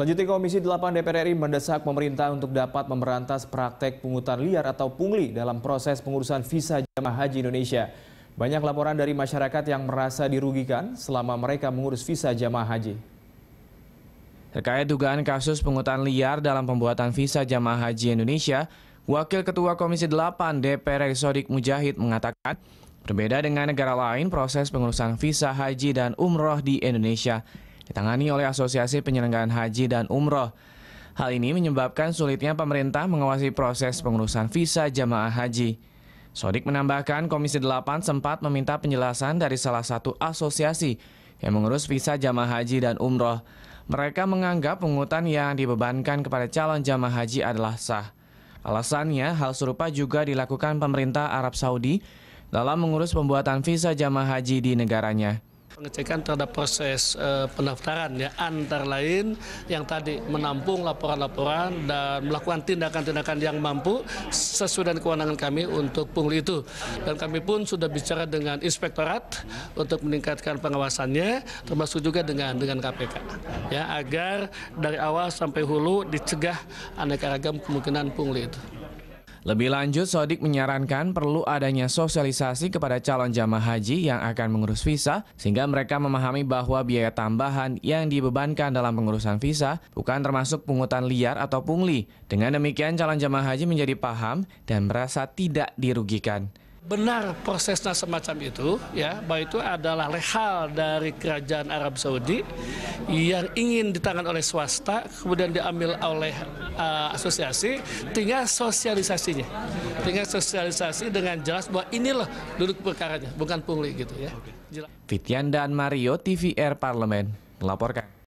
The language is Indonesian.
Selanjutnya Komisi 8 DPR RI mendesak pemerintah untuk dapat memberantas praktek pungutan liar atau pungli dalam proses pengurusan visa jemaah haji Indonesia. Banyak laporan dari masyarakat yang merasa dirugikan selama mereka mengurus visa jemaah haji. Terkait dugaan kasus pungutan liar dalam pembuatan visa jemaah haji Indonesia, Wakil Ketua Komisi 8 DPR RI Sodik Mujahid mengatakan, berbeda dengan negara lain, proses pengurusan visa haji dan umroh di Indonesia ditangani oleh Asosiasi Penyelenggaraan Haji dan Umroh. Hal ini menyebabkan sulitnya pemerintah mengawasi proses pengurusan visa jamaah haji. Sodik menambahkan Komisi 8 sempat meminta penjelasan dari salah satu asosiasi yang mengurus visa jamaah haji dan umroh. Mereka menganggap pungutan yang dibebankan kepada calon jamaah haji adalah sah. Alasannya, hal serupa juga dilakukan pemerintah Arab Saudi dalam mengurus pembuatan visa jamaah haji di negaranya pengecekan terhadap proses e, pendaftaran ya antara lain yang tadi menampung laporan-laporan dan melakukan tindakan-tindakan yang mampu sesuai dengan kewenangan kami untuk pungli itu dan kami pun sudah bicara dengan inspektorat untuk meningkatkan pengawasannya termasuk juga dengan dengan KPK ya agar dari awal sampai hulu dicegah aneka ragam kemungkinan pungli itu. Lebih lanjut, Sodik menyarankan perlu adanya sosialisasi kepada calon jamaah haji yang akan mengurus visa, sehingga mereka memahami bahwa biaya tambahan yang dibebankan dalam pengurusan visa bukan termasuk pungutan liar atau pungli. Dengan demikian, calon jamaah haji menjadi paham dan merasa tidak dirugikan benar prosesnya semacam itu ya bahwa itu adalah lehal dari kerajaan Arab Saudi yang ingin ditangani oleh swasta kemudian diambil oleh uh, asosiasi tinggal sosialisasinya tinggal sosialisasi dengan jelas bahwa inilah duduk perkaranya bukan pungli gitu ya Fitian dan Mario TVR Parlemen melaporkan